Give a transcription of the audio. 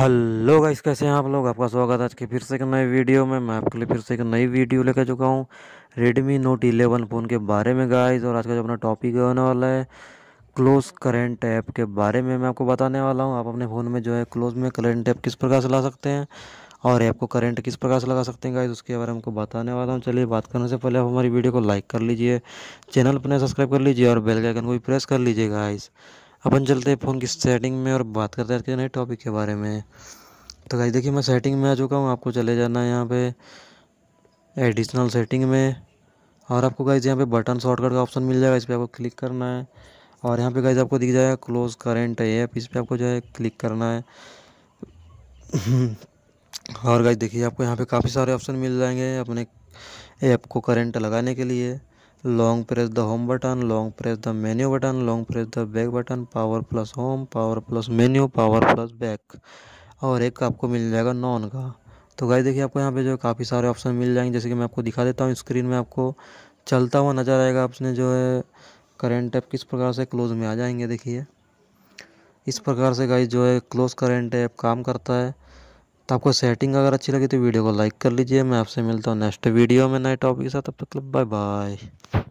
hello guys कैसे हैं आप लोग आपका स्वागत है आज के फिर से एक नए वीडियो में मैं आपके लिए फिर से एक नई वीडियो लेकर चुका हूँ रेडमी नोट 11 फ़ोन के बारे में गाइस और आज का जो अपना टॉपिक होने वाला है क्लोज करेंट ऐप के बारे में मैं आपको बताने वाला हूँ आप अपने फ़ोन में जो है क्लोज में करेंट ऐप किस प्रकार से ला सकते हैं और ऐप को करेंट किस प्रकार से लगा सकते हैं गाइज उसके बारे में हमको बताने वाला हूँ चलिए बात करने से पहले आप हमारी वीडियो को लाइक कर लीजिए चैनल अपने सब्सक्राइब कर लीजिए और बेल के आइकन को भी प्रेस कर लीजिए गाइज़ अपन चलते हैं फ़ोन की सेटिंग में और बात करते हैं नए टॉपिक के बारे में तो गाइस देखिए मैं सेटिंग में आ चुका हूँ आपको चले जाना है यहाँ पे एडिशनल सेटिंग में और आपको गाइस यहाँ पे बटन शॉर्टकट का ऑप्शन मिल जाएगा इस पर आपको क्लिक करना है और यहाँ पे गाइस आपको दिख जाएगा क्लोज करेंट ऐप इस पर आपको जो है क्लिक करना है और गाइस देखिए आपको यहाँ पे काफ़ी सारे ऑप्शन मिल जाएंगे अपने ऐप को करेंट लगाने के लिए long press the home button long press the menu button long press the back button power plus home power plus menu power plus back और एक आपको मिल जाएगा नॉन का तो गाइस देखिए आपको यहाँ पे जो काफ़ी सारे ऑप्शन मिल जाएंगे जैसे कि मैं आपको दिखा देता हूँ स्क्रीन में आपको चलता हुआ नज़र आएगा आपने जो है करेंट ऐप किस प्रकार से क्लोज में आ जाएंगे देखिए इस प्रकार से गाइस जो है क्लोज करेंट ऐप काम करता है तो आपको सेटिंग अगर अच्छी लगी तो वीडियो को लाइक कर लीजिए मैं आपसे मिलता हूँ नेक्स्ट वीडियो में नए टॉपिक के साथ मतलब तक बाय बाय